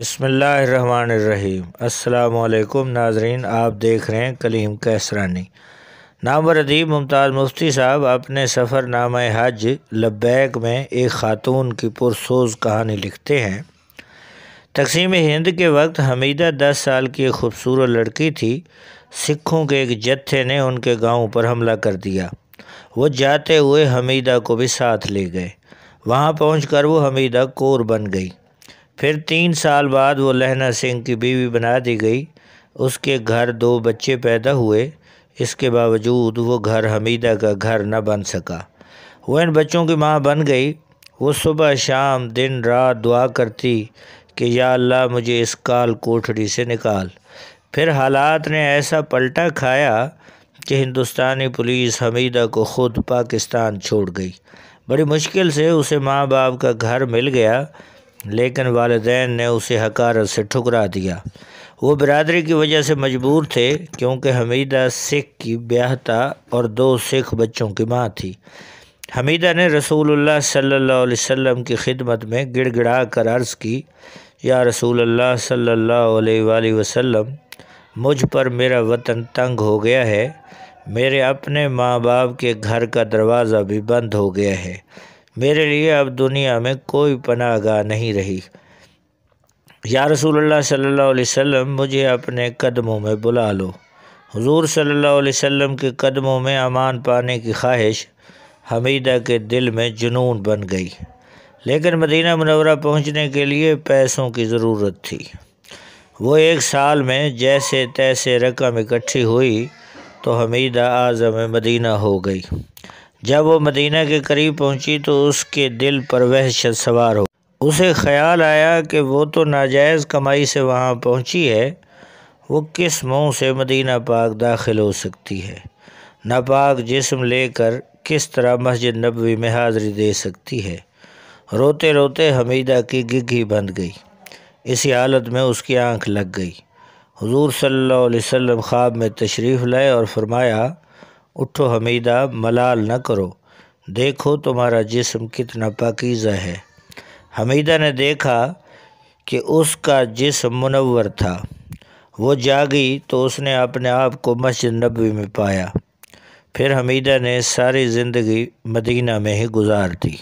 बसमीम् अल्लाम नाजरीन आप देख रहे हैं कलीम कैसरानी नामवर अदीब मुमताज़ मुफ्ती साहब अपने सफ़रनामा हज लब्बैक में एक ख़ातून की पुरसोज कहानी लिखते हैं तकसीम हिंद के वक्त हमीदा दस साल की एक खूबसूरत लड़की थी सिखों के एक जत्थे ने उनके गाँव पर हमला कर दिया वो जाते हुए हमीदा को भी साथ ले गए वहाँ पहुँच कर वो हमीदा कोर बन गई फिर तीन साल बाद वो लहना सिंह की बीवी बना दी गई उसके घर दो बच्चे पैदा हुए इसके बावजूद वो घर हमीदा का घर न बन सका वो इन बच्चों की माँ बन गई वो सुबह शाम दिन रात दुआ करती कि या अल्लाह मुझे इस काल कोठड़ी से निकाल फिर हालात ने ऐसा पलटा खाया कि हिंदुस्तानी पुलिस हमीदा को ख़ुद पाकिस्तान छोड़ गई बड़ी मुश्किल से उसे माँ बाप का घर मिल गया लेकिन वालदेन ने उसे हकारत से ठुकरा दिया वो बिरादरी की वजह से मजबूर थे क्योंकि हमीदा सिख की ब्याहता और दो सिख बच्चों की माँ थी हमीदा ने रसूलुल्लाह सल्लल्लाहु अलैहि वसल्लम की खिदमत में गिड़गिड़ा कर अर्ज़ की या रसूलुल्लाह सल्लल्लाहु अलैहि वसल्लम मुझ पर मेरा वतन तंग हो गया है मेरे अपने माँ बाप के घर का दरवाज़ा भी बंद हो गया है मेरे लिए अब दुनिया में कोई पनाह गाह नहीं रही या रसूल सल्लल्लाहु अलैहि वसल्लम मुझे अपने कदमों में बुला लो हुजूर सल्लल्लाहु अलैहि वसल्लम के कदमों में अमान पाने की ख्वाहिश हमीदा के दिल में जुनून बन गई लेकिन मदीना मनवरा पहुंचने के लिए पैसों की ज़रूरत थी वो एक साल में जैसे तैसे रकम इकट्ठी हुई तो हमीदा आज़म मदीना हो गई जब वो मदीना के करीब पहुंची तो उसके दिल पर वहशत सवार हो उसे ख्याल आया कि वो तो नाजायज़ कमाई से वहाँ पहुंची है वो किस मुंह से मदीना पाक दाखिल हो सकती है नापाक जिस्म लेकर किस तरह मस्जिद नबवी में हाज़री दे सकती है रोते रोते हमीदा की गिग्घी बंद गई इसी हालत में उसकी आंख लग गई हुजूर सल्लल्लाहु अलैहि वसल्लम ख्वाब में तशरीफ़ लाए और फरमाया उठो हमीदा मलाल न करो देखो तुम्हारा जिस्म कितना पाकिज़ा है हमीदा ने देखा कि उसका जिस्म मुनवर था वो जागी तो उसने अपने आप को मस्जिद नबी में पाया फिर हमीदा ने सारी ज़िंदगी मदीना में ही गुजार दी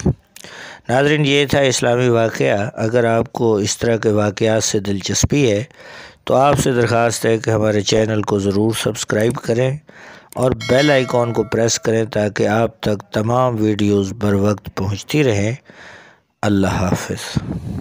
नाजरन ये था इस्लामी वाक़ अगर आपको इस तरह के वाक़ात से दिलचस्पी है तो आपसे दरख्वास्त है कि हमारे चैनल को ज़रूर सब्सक्राइब करें और बेल आइकॉन को प्रेस करें ताकि आप तक तमाम वीडियोस बर वक्त पहुँचती रहें अल्लाह हाफिज़